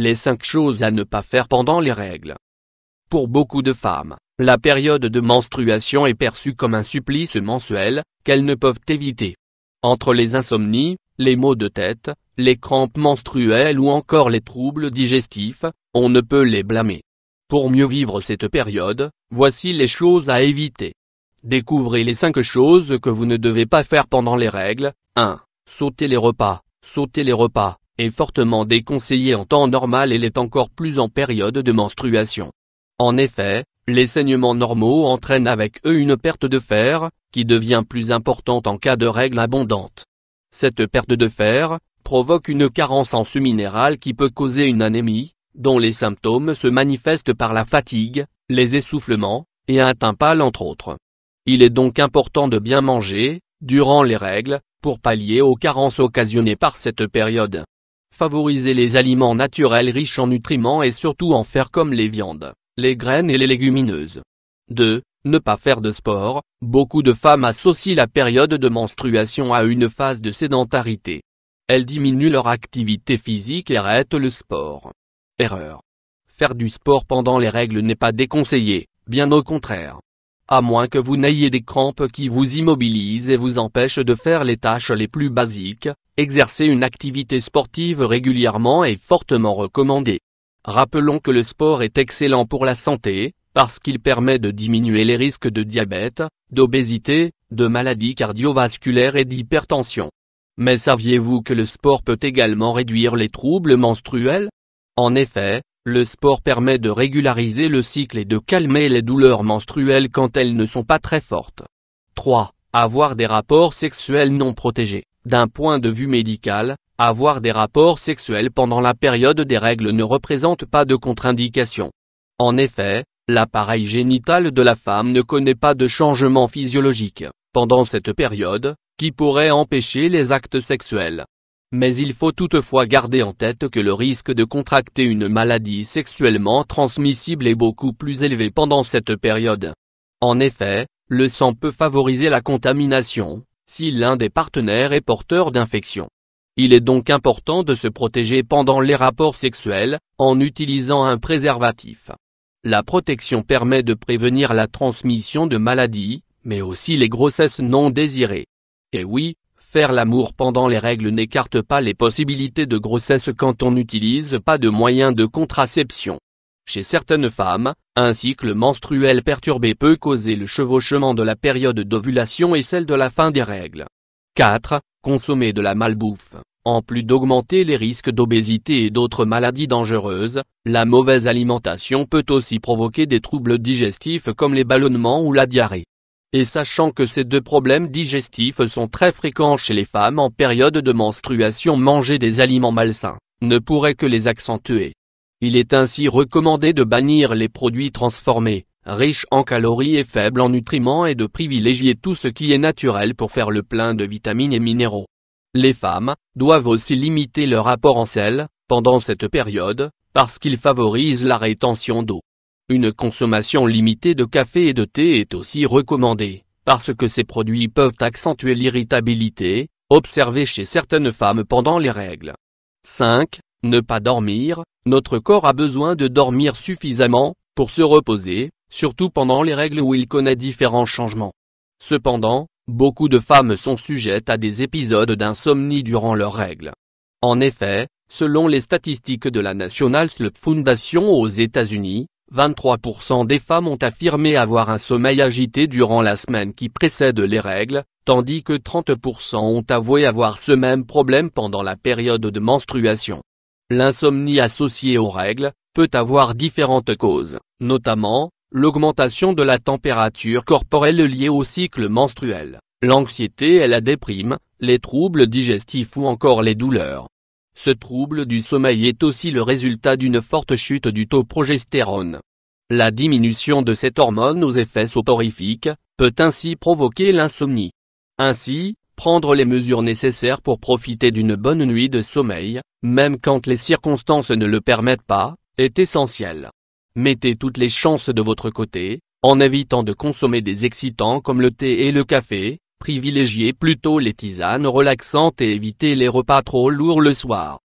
Les 5 choses à ne pas faire pendant les règles. Pour beaucoup de femmes, la période de menstruation est perçue comme un supplice mensuel, qu'elles ne peuvent éviter. Entre les insomnies, les maux de tête, les crampes menstruelles ou encore les troubles digestifs, on ne peut les blâmer. Pour mieux vivre cette période, voici les choses à éviter. Découvrez les 5 choses que vous ne devez pas faire pendant les règles. 1. Sauter les repas. Sauter les repas, est fortement déconseillé en temps normal et l'est encore plus en période de menstruation. En effet, les saignements normaux entraînent avec eux une perte de fer, qui devient plus importante en cas de règles abondantes. Cette perte de fer provoque une carence en ce minéral qui peut causer une anémie, dont les symptômes se manifestent par la fatigue, les essoufflements, et un teint pâle entre autres. Il est donc important de bien manger, durant les règles, pour pallier aux carences occasionnées par cette période favoriser les aliments naturels riches en nutriments et surtout en fer comme les viandes, les graines et les légumineuses. 2. Ne pas faire de sport, beaucoup de femmes associent la période de menstruation à une phase de sédentarité. Elles diminuent leur activité physique et arrêtent le sport. Erreur. Faire du sport pendant les règles n'est pas déconseillé, bien au contraire. À moins que vous n'ayez des crampes qui vous immobilisent et vous empêchent de faire les tâches les plus basiques, Exercer une activité sportive régulièrement est fortement recommandé. Rappelons que le sport est excellent pour la santé, parce qu'il permet de diminuer les risques de diabète, d'obésité, de maladies cardiovasculaires et d'hypertension. Mais saviez-vous que le sport peut également réduire les troubles menstruels En effet, le sport permet de régulariser le cycle et de calmer les douleurs menstruelles quand elles ne sont pas très fortes. 3. Avoir des rapports sexuels non protégés. D'un point de vue médical, avoir des rapports sexuels pendant la période des règles ne représente pas de contre-indication. En effet, l'appareil génital de la femme ne connaît pas de changement physiologique, pendant cette période, qui pourrait empêcher les actes sexuels. Mais il faut toutefois garder en tête que le risque de contracter une maladie sexuellement transmissible est beaucoup plus élevé pendant cette période. En effet, le sang peut favoriser la contamination, si l'un des partenaires est porteur d'infection. Il est donc important de se protéger pendant les rapports sexuels, en utilisant un préservatif. La protection permet de prévenir la transmission de maladies, mais aussi les grossesses non désirées. Et oui, faire l'amour pendant les règles n'écarte pas les possibilités de grossesse quand on n'utilise pas de moyens de contraception chez certaines femmes, un cycle menstruel perturbé peut causer le chevauchement de la période d'ovulation et celle de la fin des règles. 4. Consommer de la malbouffe. En plus d'augmenter les risques d'obésité et d'autres maladies dangereuses, la mauvaise alimentation peut aussi provoquer des troubles digestifs comme les ballonnements ou la diarrhée. Et sachant que ces deux problèmes digestifs sont très fréquents chez les femmes en période de menstruation, manger des aliments malsains ne pourrait que les accentuer. Il est ainsi recommandé de bannir les produits transformés, riches en calories et faibles en nutriments et de privilégier tout ce qui est naturel pour faire le plein de vitamines et minéraux. Les femmes doivent aussi limiter leur apport en sel, pendant cette période, parce qu'ils favorisent la rétention d'eau. Une consommation limitée de café et de thé est aussi recommandée, parce que ces produits peuvent accentuer l'irritabilité, observée chez certaines femmes pendant les règles. 5. Ne pas dormir, notre corps a besoin de dormir suffisamment, pour se reposer, surtout pendant les règles où il connaît différents changements. Cependant, beaucoup de femmes sont sujettes à des épisodes d'insomnie durant leurs règles. En effet, selon les statistiques de la National Sleep Foundation aux États-Unis, 23% des femmes ont affirmé avoir un sommeil agité durant la semaine qui précède les règles, tandis que 30% ont avoué avoir ce même problème pendant la période de menstruation. L'insomnie associée aux règles, peut avoir différentes causes, notamment, l'augmentation de la température corporelle liée au cycle menstruel, l'anxiété et la déprime, les troubles digestifs ou encore les douleurs. Ce trouble du sommeil est aussi le résultat d'une forte chute du taux progestérone. La diminution de cette hormone aux effets soporifiques, peut ainsi provoquer l'insomnie. Ainsi, prendre les mesures nécessaires pour profiter d'une bonne nuit de sommeil, même quand les circonstances ne le permettent pas, est essentiel. Mettez toutes les chances de votre côté, en évitant de consommer des excitants comme le thé et le café, privilégiez plutôt les tisanes relaxantes et évitez les repas trop lourds le soir.